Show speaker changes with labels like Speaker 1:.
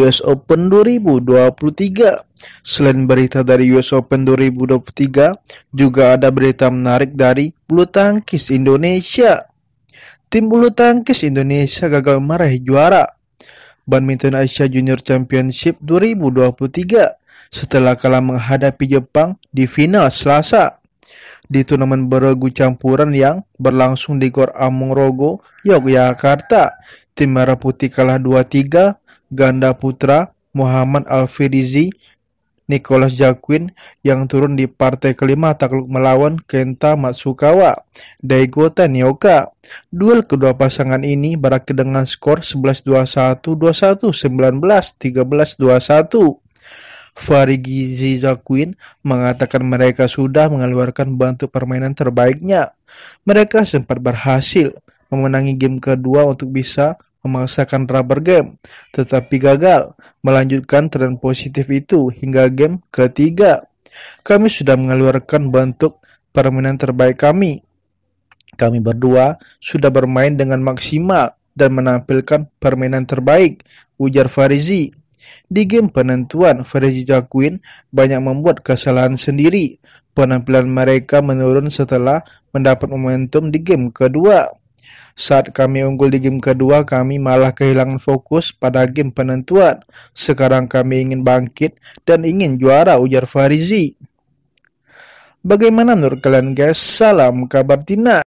Speaker 1: US Open 2023. Selain berita dari US Open 2023, juga ada berita menarik dari bulu tangkis Indonesia. Tim bulu tangkis Indonesia gagal meraih juara Badminton Asia Junior Championship 2023 setelah kalah menghadapi Jepang di final Selasa di turnamen beregu campuran yang berlangsung di Gor Among Rogo, Yogyakarta. Tim Merah Putih kalah 2-3, ganda putra Muhammad Alfirizi, Nicholas Jaquin yang turun di partai kelima takluk melawan Kenta Matsukawa, Daigo Tanioka. Duel kedua pasangan ini berakhir dengan skor 11-21, 21-19, 13-21. Farigi Zizakuin mengatakan mereka sudah mengeluarkan bantu permainan terbaiknya. Mereka sempat berhasil memenangi game kedua untuk bisa memaksakan rubber game, tetapi gagal melanjutkan tren positif itu hingga game ketiga. Kami sudah mengeluarkan bentuk permainan terbaik kami. Kami berdua sudah bermain dengan maksimal dan menampilkan permainan terbaik, ujar Farizi. Di game penentuan, Freddy Queen banyak membuat kesalahan sendiri. Penampilan mereka menurun setelah mendapat momentum di game kedua. Saat kami unggul di game kedua, kami malah kehilangan fokus pada game penentuan. Sekarang kami ingin bangkit dan ingin juara, ujar Farizi. Bagaimana menurut kalian guys? Salam kabar Tina.